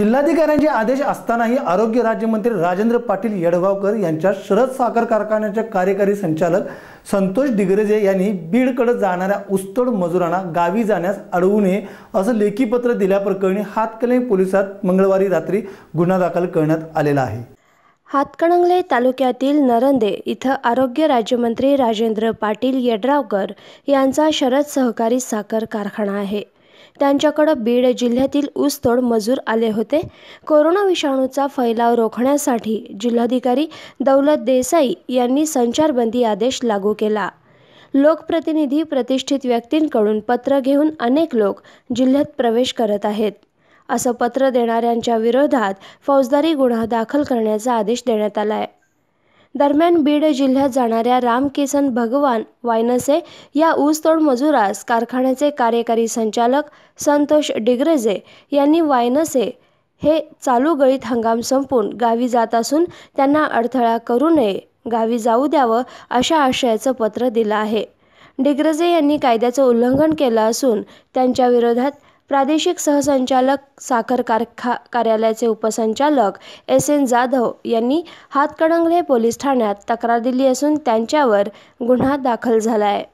जिल्हाधिकाऱ्यांचे आदेश असतानाही आरोग्य राज्यमंत्री राजेंद्र पाटील यडगावकर यांच्या शरद साखर कारखान्याच्या कार्यकारी संचालक संतोष डिगरेजे यांनी बीडकडे जाणाऱ्या उस्तोड मजुरांना गावी जाण्यास अडवू नये असं पत्र दिल्याप्रकरणी हातकले पोलिसात मंगळवारी रात्री गुन्हा दाखल करण्यात आलेला आहे हातकणंगले तालुक्यातील नरंदे इथं आरोग्य राज्यमंत्री राजेंद्र पाटील येड्रावकर यांचा शरद सहकारी साखर कारखाना आहे त्यांच्याकडं बीड जिल्ह्यातील ऊसतोड मजूर आले होते कोरोना विषाणूचा फैलाव रोखण्यासाठी जिल्हाधिकारी दौलत देसाई यांनी संचारबंदी आदेश लागू केला लोकप्रतिनिधी प्रतिष्ठित व्यक्तींकडून पत्र घेऊन अनेक लोक जिल्ह्यात प्रवेश करत आहेत असं पत्र देणाऱ्यांच्या विरोधात फौजदारी गुन्हा दाखल करण्याचा आदेश देण्यात आला आहे दरम्यान बीड जिल्ह्यात जाणाऱ्या रामकिसन भगवान वायनसे या ऊसतोड मजुरास कारखान्याचे कार्यकारी संचालक संतोष डिग्रजे यांनी वायनसे हे चालू गळीत हंगाम संपून गावी जात असून त्यांना अडथळा करू नये गावी जाऊ द्यावं अशा आशयाचं पत्र दिलं आहे डिग्रजे यांनी कायद्याचं उल्लंघन केलं असून त्यांच्या विरोधात प्रादेशिक सहसंचालक साखर कारखा कार्यालयाचे उपसंचालक एस एन जाधव यांनी हातकणंगले पोलीस ठाण्यात तक्रार दिली असून त्यांच्यावर गुन्हा दाखल झाला आहे